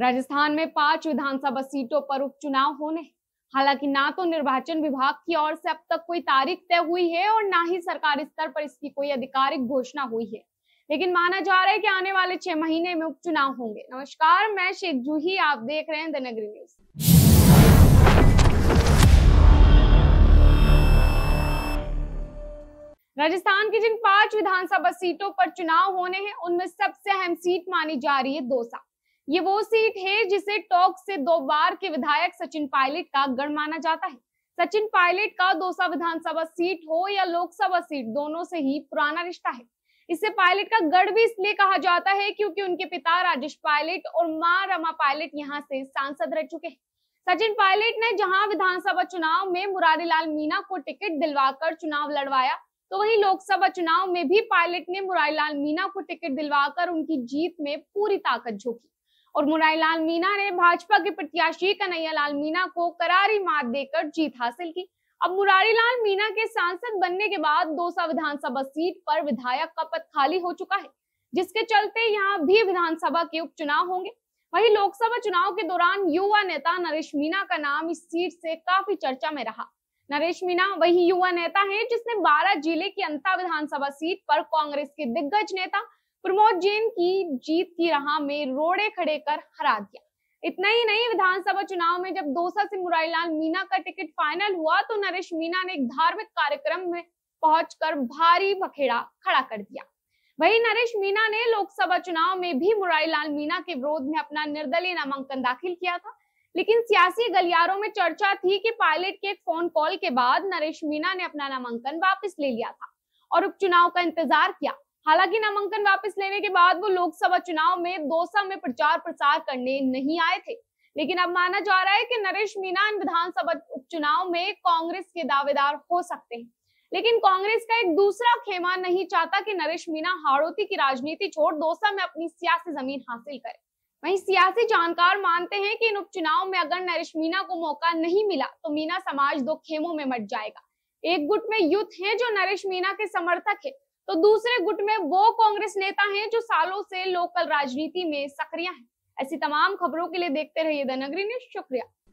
राजस्थान में पांच विधानसभा सीटों पर उपचुनाव होने हालांकि ना तो निर्वाचन विभाग की ओर से अब तक कोई तारीख तय हुई है और ना ही सरकारी स्तर पर इसकी कोई आधिकारिक घोषणा हुई है लेकिन माना जा रहा है कि आने वाले छह महीने में उपचुनाव होंगे नमस्कार मैं शेख जूही आप देख रहे हैं द नगरी न्यूज राजस्थान की जिन पांच विधानसभा सीटों पर चुनाव होने हैं उनमें सबसे अहम सीट मानी जा रही है दोसा ये वो सीट है जिसे टॉक से दो बार के विधायक सचिन पायलट का गढ़ माना जाता है सचिन पायलट का दोसा विधानसभा सीट हो या लोकसभा सीट दोनों से ही पुराना रिश्ता है इससे पायलट का गढ़ भी इसलिए कहा जाता है क्योंकि उनके पिता राजेश पायलट और मां रमा पायलट यहाँ से सांसद रह चुके हैं सचिन पायलट ने जहां विधानसभा चुनाव में मुरारीलाल मीना को टिकट दिलवाकर चुनाव लड़वाया तो वहीं लोकसभा चुनाव में भी पायलट ने मुरारीलाल मीना को टिकट दिलवाकर उनकी जीत में पूरी ताकत झोंकी और मुरारी लाल मीना ने भाजपा के प्रत्याशी कन्हैया लाल मीना को करारी मात देकर जीत हासिल की अब मुरारी लाल मीना के सांसद बनने के बाद दोसा विधानसभा सीट पर विधायक का पद खाली हो चुका है जिसके चलते यहाँ भी विधानसभा के उपचुनाव होंगे वही लोकसभा चुनाव के दौरान युवा नेता नरेश मीना का नाम इस सीट से काफी चर्चा में रहा नरेश मीना वही युवा नेता है जिसने 12 जिले की अंता विधानसभा सीट पर कांग्रेस के दिग्गज नेता प्रमोद जैन की जीत की राह में रोड़े खड़े कर हरा दिया इतना ही नहीं विधानसभा चुनाव में जब दोसा से मुरारीलाल मीना का टिकट फाइनल हुआ तो नरेश मीना ने एक धार्मिक कार्यक्रम में पहुंचकर भारी बखेड़ा खड़ा कर दिया वहीं नरेश मीना ने लोकसभा चुनाव में भी मुरारीलाल मीना के विरोध में अपना निर्दलीय नामांकन दाखिल किया था लेकिन सियासी गलियारों में चर्चा थी कि पायलट के एक फोन कॉल के बाद नरेश मीना ने अपना नामांकन वापस ले लिया था और उपचुनाव का इंतजार किया हालांकि नामांकन वापस लेने के बाद वो लोकसभा चुनाव में दोसा में प्रचार प्रसार करने नहीं आए थे लेकिन अब माना जा रहा है कि नरेश मीना इन विधानसभा उपचुनाव में कांग्रेस के दावेदार हो सकते हैं लेकिन कांग्रेस का एक दूसरा खेमा नहीं चाहता कि नरेश मीना हाड़ोती की राजनीति छोड़ दोसा में अपनी सियासी जमीन हासिल करे वहीं सियासी जानकार मानते हैं कि इन उपचुनाव में अगर नरेश मीना को मौका नहीं मिला तो मीना समाज दो खेमों में मट जाएगा एक गुट में युद्ध है जो नरेश मीना के समर्थक है तो दूसरे गुट में वो कांग्रेस नेता हैं जो सालों से लोकल राजनीति में सक्रिय हैं ऐसी तमाम खबरों के लिए देखते रहिए द नगरी न्यूज शुक्रिया